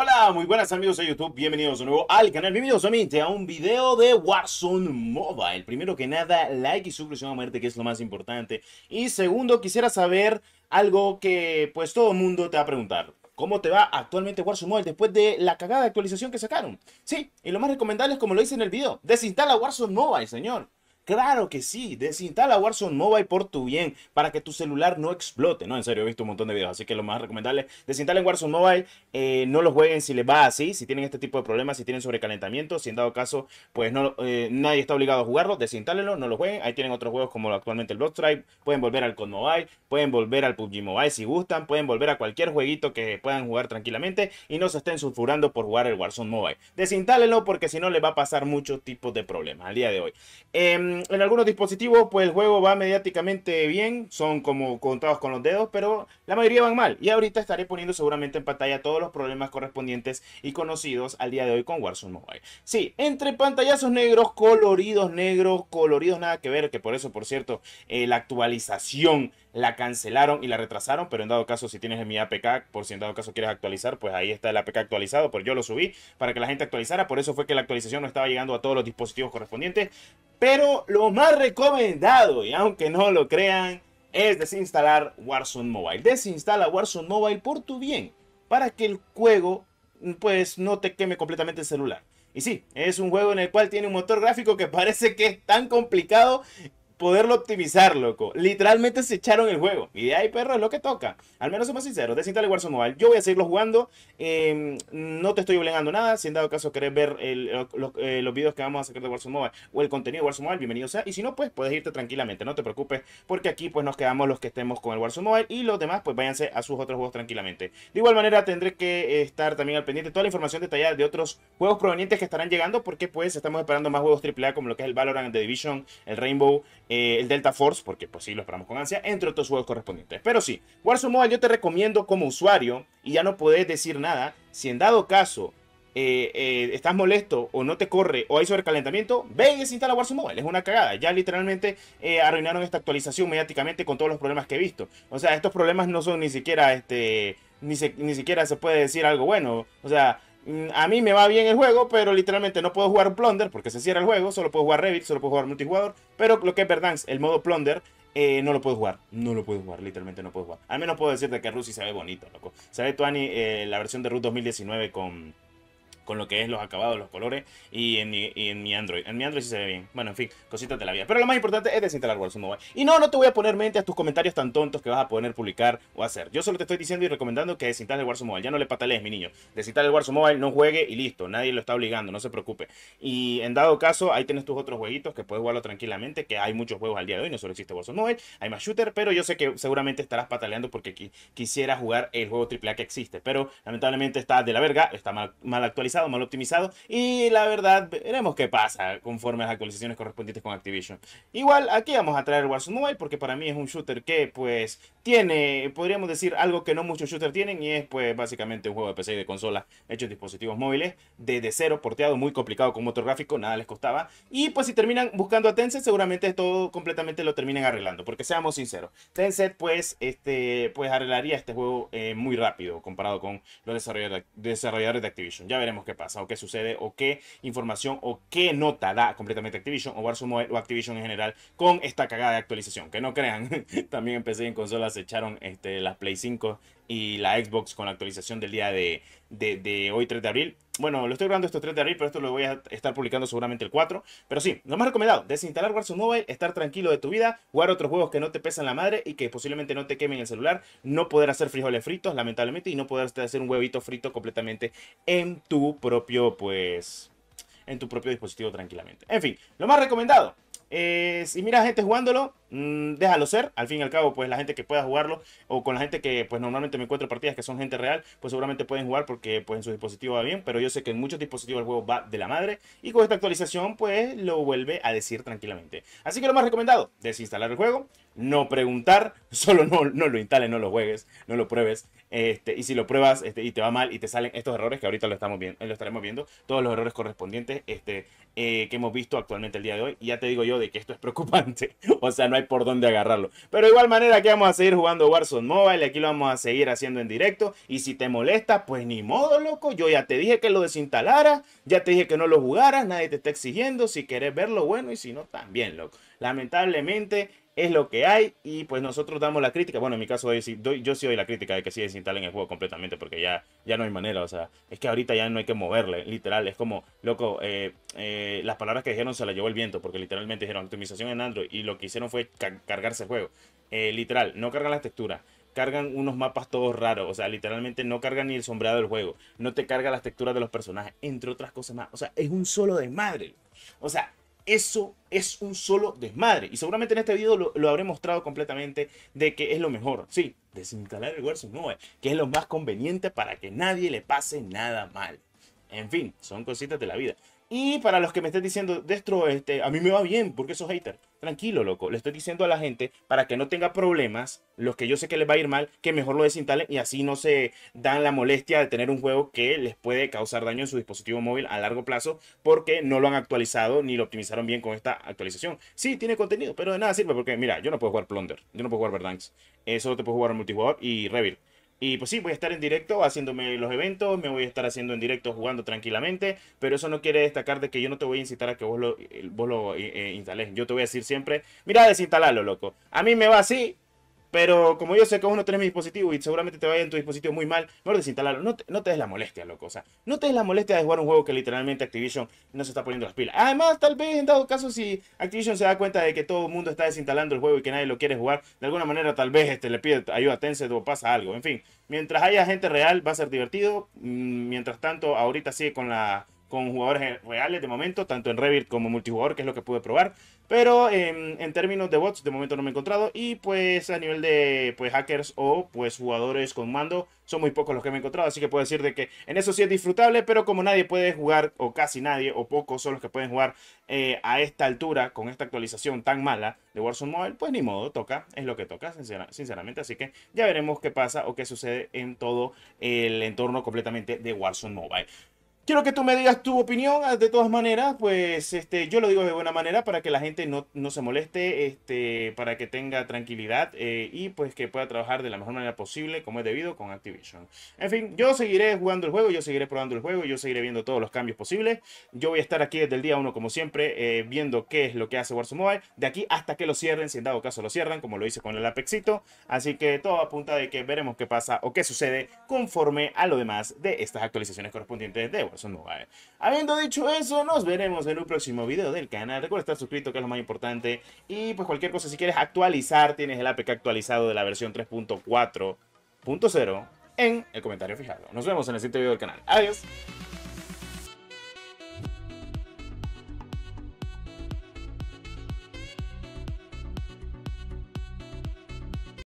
Hola, muy buenas amigos de YouTube, bienvenidos de nuevo al canal, bienvenidos a un video de Warzone Mobile. Primero que nada, like y suscripción a muerte, que es lo más importante. Y segundo, quisiera saber algo que pues todo el mundo te va a preguntar. ¿Cómo te va actualmente Warzone Mobile después de la cagada de actualización que sacaron? Sí, y lo más recomendable es como lo hice en el video, desinstala Warzone Mobile, señor. Claro que sí, desinstala Warzone Mobile por tu bien, para que tu celular no explote. No, en serio, he visto un montón de videos, así que lo más recomendable, desinstalen Warzone Mobile, eh, no lo jueguen si les va así, si tienen este tipo de problemas, si tienen sobrecalentamiento, si en dado caso, pues no, eh, nadie está obligado a jugarlo, Desinstálenlo, no lo jueguen. Ahí tienen otros juegos como actualmente el Blockstrike, pueden volver al COD Mobile, pueden volver al PUBG Mobile si gustan, pueden volver a cualquier jueguito que puedan jugar tranquilamente y no se estén sulfurando por jugar el Warzone Mobile. Desinstálenlo porque si no les va a pasar muchos tipos de problemas al día de hoy. Eh, Mm, en algunos dispositivos, pues el juego va mediáticamente bien, son como contados con los dedos, pero la mayoría van mal. Y ahorita estaré poniendo seguramente en pantalla todos los problemas correspondientes y conocidos al día de hoy con Warzone Mobile. Sí, entre pantallazos negros, coloridos negros, coloridos nada que ver, que por eso, por cierto, eh, la actualización la cancelaron y la retrasaron, pero en dado caso, si tienes mi APK, por si en dado caso quieres actualizar, pues ahí está el APK actualizado, pero pues yo lo subí para que la gente actualizara, por eso fue que la actualización no estaba llegando a todos los dispositivos correspondientes, pero lo más recomendado, y aunque no lo crean, es desinstalar Warzone Mobile. Desinstala Warzone Mobile por tu bien, para que el juego pues no te queme completamente el celular. Y sí, es un juego en el cual tiene un motor gráfico que parece que es tan complicado poderlo optimizar, loco. Literalmente se echaron el juego. Y de ahí, perro, es lo que toca. Al menos somos sinceros. Desinstale Warzone Mobile. Yo voy a seguirlo jugando. Em, no te estoy obligando nada. Si en dado caso querés ver eh, los, videos que vamos a sacar de Warzone Mobile o el contenido de Warzone Mobile, bienvenido sea. Y si no, pues puedes irte tranquilamente. No te preocupes. Porque aquí, pues nos quedamos los que estemos con el Warzone Mobile. Y los demás, pues váyanse a sus otros juegos tranquilamente. De igual manera, tendré que eh, estar también al pendiente de toda la información detallada de otros juegos provenientes que estarán llegando. Porque, pues, estamos esperando más juegos AAA como lo que es el Valorant, The Division, el Rainbow eh, el Delta Force, porque pues sí, lo esperamos con ansia, entre otros juegos correspondientes. Pero sí, Warzone Mobile yo te recomiendo como usuario, y ya no podés decir nada, si en dado caso eh, eh, estás molesto o no te corre o hay sobrecalentamiento, ve y instala Warzone Mobile. Es una cagada. Ya literalmente arruinaron esta actualización mediáticamente con todos los problemas que he visto. O sea, estos problemas no son ni siquiera este. Ni, ni siquiera se puede decir algo bueno. O sea, Mm, a mí me va bien el juego, pero literalmente no puedo jugar Plunder porque se cierra el juego, solo puedo jugar Revit, solo puedo jugar multijugador, pero lo que es Verdansk, el modo Plunder, eh, no lo puedo jugar, no lo puedo jugar, literalmente no puedo jugar. Al menos puedo decirte que Rusi se ve bonito, loco. Se ve Tuani eh, la versión de Root 2019 con con lo que es los acabados, los colores y en, mi, Android. En mi Android sí se ve bien. Bueno, en fin, cositas de la vida. Pero lo más importante es desinstalar Warzone Mobile. Y no, no te voy a poner mente a tus comentarios tan tontos que vas a poder publicar o hacer. Yo solo te estoy diciendo y recomendando que desinstales el Warzone Mobile. Ya no le patalees, mi niño. Desinstales el Warzone Mobile, no juegue y listo. Nadie lo está obligando, no se preocupe. Y en dado caso, ahí tienes tus otros jueguitos que puedes jugarlo tranquilamente, que hay muchos juegos al día de hoy, no solo existe Warzone Mobile, hay más shooter, pero yo sé que seguramente estarás pataleando porque quisiera jugar el juego AAA que existe. Pero lamentablemente está de la verga, está mal, mal actualizado mal optimizado. Y la verdad, veremos qué pasa conforme a las actualizaciones correspondientes con Activision. Igual, aquí vamos a traer Warzone Mobile porque para mí es un shooter que, pues, tiene, podríamos decir, algo que no muchos shooters tienen y es, pues, básicamente un juego de PC y de consola hechos en dispositivos móviles, desde cero, porteado, muy complicado con motor gráfico, nada les costaba. Y, pues, si terminan buscando a Tencent, seguramente todo completamente lo terminen arreglando, porque seamos sinceros, Tencent, pues, este, pues arreglaría este juego eh, muy rápido comparado con los desarrolladores de Activision. Ya veremos qué pasa o qué sucede o qué información o qué nota da completamente Activision o Warzone o Activision en general con esta cagada de actualización. Que no crean, también empecé en consolas, se echaron este, las Play 5 y la Xbox con la actualización del día de, de, de hoy 3 de abril bueno, lo estoy grabando estos 3 de abril, pero esto lo voy a estar publicando seguramente el 4. Pero sí, lo más recomendado, desinstalar Warzone Mobile, estar tranquilo de tu vida, jugar otros juegos que no te pesan la madre y que posiblemente no te quemen el celular, no poder hacer frijoles fritos, lamentablemente, y no poder hacer un huevito frito completamente en tu propio, pues, en tu propio dispositivo tranquilamente. En fin, lo más recomendado, Es, si mira gente jugándolo, Mm, déjalo ser. Al fin y al cabo, pues la gente que pueda jugarlo o con la gente que pues normalmente me encuentro partidas que son gente real, pues seguramente pueden jugar porque pues en su dispositivo va bien, pero yo sé que en muchos dispositivos el juego va de la madre y con esta actualización pues lo vuelve a decir tranquilamente. Así que lo más recomendado, desinstalar el juego, no preguntar, solo no, no lo instales, no lo juegues, no lo pruebes. Este, y si lo pruebas este, y te va mal y te salen estos errores que ahorita lo, estamos viendo, lo estaremos viendo, todos los errores correspondientes este, eh, que hemos visto actualmente el día de hoy, y ya te digo yo de que esto es preocupante. O sea, no por dónde agarrarlo. Pero de igual manera que vamos a seguir jugando Warzone Mobile, aquí lo vamos a seguir haciendo en directo. Y si te molesta, pues ni modo, loco. Yo ya te dije que lo desinstalara ya te dije que no lo jugaras, nadie te está exigiendo. Si quieres verlo, bueno, y si no, también, loco. Lamentablemente, es lo que hay y pues nosotros damos la crítica. Bueno, en mi caso yo sí doy, yo la crítica de que sí desinstalen el juego completamente porque ya, ya no hay manera. O sea, es que ahorita ya no hay que moverle, literal. Es como, loco, eh, eh, las palabras que dijeron se las llevó el viento porque literalmente dijeron optimización en Android y lo que hicieron fue cargarse el juego. Eh, literal, no cargan las texturas cargan unos mapas todos raros. O sea, literalmente no cargan ni el sombreado del juego. No te carga las texturas de los personajes, entre otras cosas más. O sea, es un solo de madre O sea, eso es un solo desmadre. Y seguramente en este video lo, habré mostrado completamente de que es lo mejor. Sí, desinstalar el Warzone 9, que es lo más conveniente para que nadie le pase nada mal. En fin, son cositas de la vida. Y para los que me estén diciendo, Destro, este, a mí me va bien, porque sos hater. Tranquilo, loco. Le estoy diciendo a la gente, para que no tenga problemas, los que yo sé que les va a ir mal, que mejor lo desinstalen y así no se dan la molestia de tener un juego que les puede causar daño en su dispositivo móvil a largo plazo, porque no lo han actualizado ni lo optimizaron bien con esta actualización. Sí, tiene contenido, pero de nada sirve, porque mira, yo no puedo jugar Plunder, yo no puedo jugar Verdansk. eso eh, solo te puedo jugar multijugador y Revir. Y pues sí, voy a estar en directo haciéndome los eventos, me voy a estar haciendo en directo jugando tranquilamente, pero eso no quiere destacar de que yo no te voy a incitar a que vos lo, vos lo eh, eh, Yo te voy a decir siempre, mira, desinstalalo, loco. A mí me va así, pero como yo sé que uno no tenés mi dispositivo y seguramente te vaya en tu dispositivo muy mal, mejor desinstalarlo. No te, des la molestia, loco. O sea, no te des la molestia de jugar un juego que literalmente Activision no se está poniendo las pilas. Además, tal vez en dado caso, si Activision se da cuenta de que todo el mundo está desinstalando el juego y que nadie lo quiere jugar, de alguna manera tal vez este, le pide ayuda a Tencent o pasa algo. En fin, mientras haya gente real va a ser divertido. Mm, mientras tanto, ahorita sigue con la con jugadores reales de momento, tanto en Revit como multijugador, que es lo que pude probar. Pero em, en términos de bots, de momento no me he encontrado. Y pues a nivel de pues, hackers o pues jugadores con mando, son muy pocos los que me he encontrado. Así que puedo decir de que en eso sí es disfrutable, pero como nadie puede jugar, o casi nadie, o pocos son los que pueden jugar eh, a esta altura, con esta actualización tan mala de Warzone Mobile, pues ni modo, toca, es lo que toca, sinceramente. Así que ya veremos qué pasa o qué sucede en todo el entorno completamente de Warzone Mobile. Quiero que tú me digas tu opinión, ah, de todas maneras, pues este, yo lo digo de buena manera para que la gente no, no se moleste, este, para que tenga tranquilidad eh, y pues que pueda trabajar de la mejor manera posible, como es debido, con Activision. En fin, yo seguiré jugando el juego, yo seguiré probando el juego, yo seguiré viendo todos los cambios posibles. Yo voy a estar aquí desde el día 1, como siempre, eh, viendo qué es lo que hace Warzone Mobile, de aquí hasta que lo cierren, si en dado caso lo cierran, como lo hice con el Apexito. Así que todo apunta de que veremos qué pasa o qué sucede conforme a lo demás de estas actualizaciones correspondientes de Warzone. Mobile. Habiendo dicho eso, nos veremos en un próximo video del canal. Recuerda estar suscrito, que es lo más importante. Y pues cualquier cosa, si quieres actualizar, tienes el APK actualizado de la versión 3.4.0 en el comentario fijado. Nos vemos en el siguiente video del canal. Adiós.